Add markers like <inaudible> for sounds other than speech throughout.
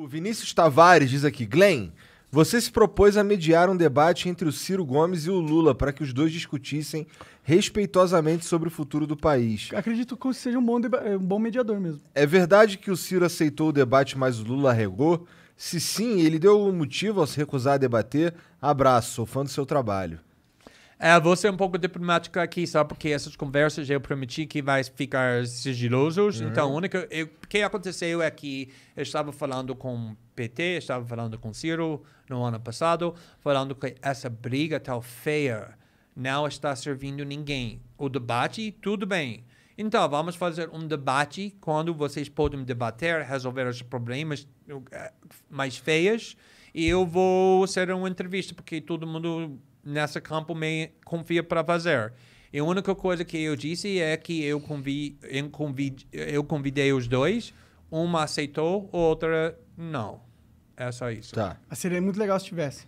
O Vinícius Tavares diz aqui, Glenn, você se propôs a mediar um debate entre o Ciro Gomes e o Lula para que os dois discutissem respeitosamente sobre o futuro do país. Acredito que seja um bom, um bom mediador mesmo. É verdade que o Ciro aceitou o debate, mas o Lula regou? Se sim, ele deu um motivo ao se recusar a debater? Abraço, sou fã do seu trabalho. É vou ser um pouco diplomático aqui, só porque essas conversas eu prometi que vai ficar sigilosos. Uhum. Então, o único eu, que aconteceu é que eu estava falando com PT, estava falando com Ciro no ano passado, falando que essa briga tal tá feia não está servindo ninguém. O debate, tudo bem. Então, vamos fazer um debate quando vocês podem debater, resolver os problemas eh, mais feios. E eu vou ser uma entrevista, porque todo mundo nessa campo me confia para fazer. E a única coisa que eu disse é que eu, convi, eu, eu convidei os dois, uma aceitou, outra não. É só isso. Tá. Seria muito legal se tivesse.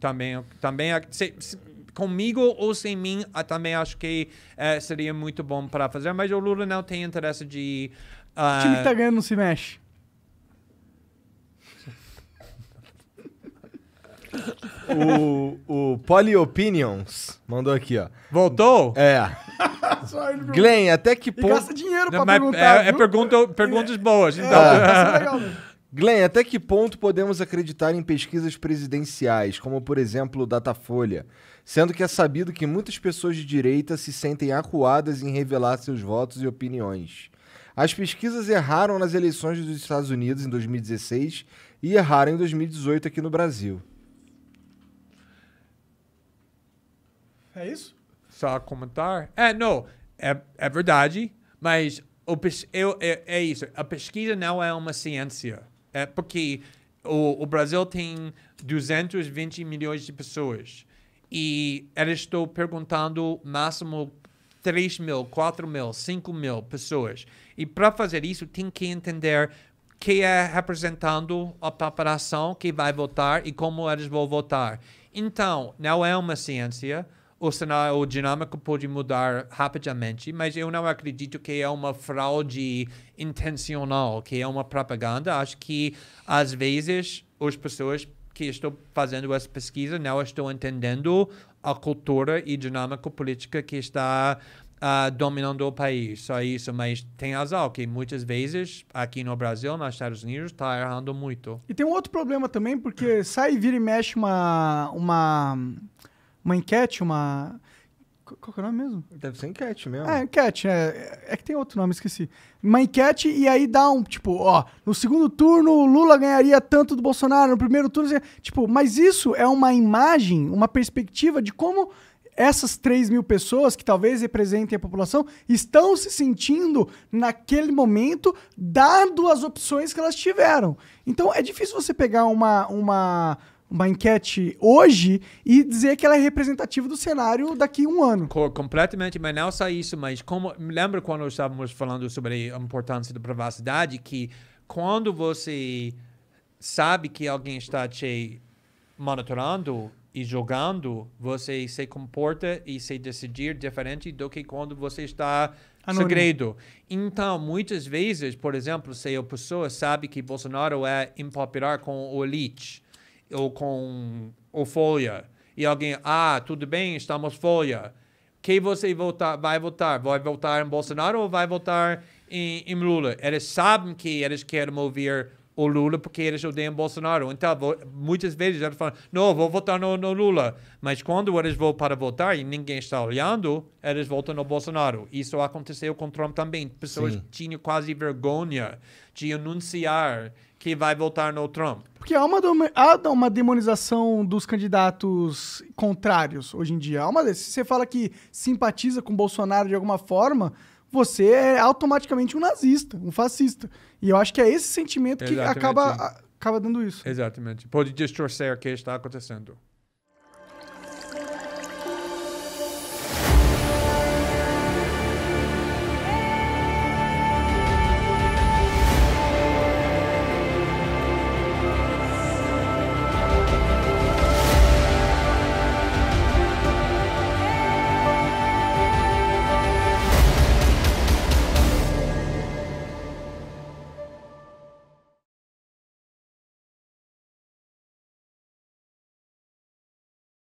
Também, também se, se, comigo ou sem mim, também acho que é, seria muito bom para fazer, mas o Lula não tem interesse de. Uh, o time que tá ganhando não se mexe. o, o Polyopinions mandou aqui, ó. Voltou? É. <laughs> Glenn, até que ponto. gasta dinheiro pra Não, perguntar. é, é pergunta, perguntas boas. É, então, Tá é legal, <laughs> Glenn, até que ponto podemos acreditar em pesquisas presidenciais, como por exemplo o Datafolha, sendo que é sabido que muitas pessoas de direita se sentem acuadas em revelar seus votos e opiniões. As pesquisas erraram nas eleições dos Estados Unidos em 2016 e erraram em 2018 aqui no Brasil. É isso? Só comentar? É, não. É, é verdade, mas o, eu, é, é isso. A pesquisa não é uma ciência. É porque o, o Brasil tem 220 milhões de pessoas e eu estou perguntando máximo 3 mil, 4 mil, 5 mil pessoas. E para fazer isso, tem que entender que é representando a população que vai votar e como eles vão votar. Então, não é uma ciência, é o cenário dinâmico pode mudar rapidamente, mas eu não acredito que é uma fraude intencional, que é uma propaganda. Acho que, às vezes, as pessoas que estão fazendo essa pesquisa não estão entendendo a cultura e dinâmica política que está uh, dominando o país. Só isso, mas tem razão, que muitas vezes aqui no Brasil, nos Estados Unidos, está errando muito. E tem um outro problema também, porque sai, vira e mexe uma. uma uma enquete, uma. Qual que é o nome mesmo? Deve ser enquete mesmo. É, enquete. É, é que tem outro nome, esqueci. Uma enquete e aí dá um, tipo, ó, no segundo turno o Lula ganharia tanto do Bolsonaro, no primeiro turno... Tipo, mas isso é uma imagem, uma perspectiva de como essas 3 mil pessoas, que talvez representem a população, estão se sentindo naquele momento, dado as opções que elas tiveram. Então é difícil você pegar uma, uma uma enquete hoje e dizer que ela é representativa do cenário daqui a um ano. completamente, mas não é só isso, mas como lembra quando estávamos falando sobre a importância da privacidade, que quando você sabe que alguém está te monitorando e jogando, você se comporta e se decidir diferente do que quando você está Anônimo. segredo. Então, muitas vezes, por exemplo, se a pessoa sabe que Bolsonaro é impopular com o elite, ou com o folha. E alguém, ah, tudo bem, estamos folha. Quem você votar, vai votar? Vai votar em Bolsonaro ou vai votar em, em Lula? Eles sabem que eles querem mover o Lula porque eles odeiam Bolsonaro. Então, muitas vezes eles falam, não, vou votar no, no, Lula. Mas quando eles vão para votar e ninguém está olhando, eles votam no Bolsonaro. Isso aconteceu com Trump também. Pessoas Sim. tinham quase vergonha de anunciar que vai votar no Trump. Porque há uma, há uma demonização dos candidatos contrários hoje em dia. Há uma, se você fala que simpatiza com Bolsonaro de alguma forma você é automaticamente um nazista, um fascista. E eu acho que é esse sentimento que acaba, acaba dando isso. Exatamente. Pode distorcer o que está acontecendo.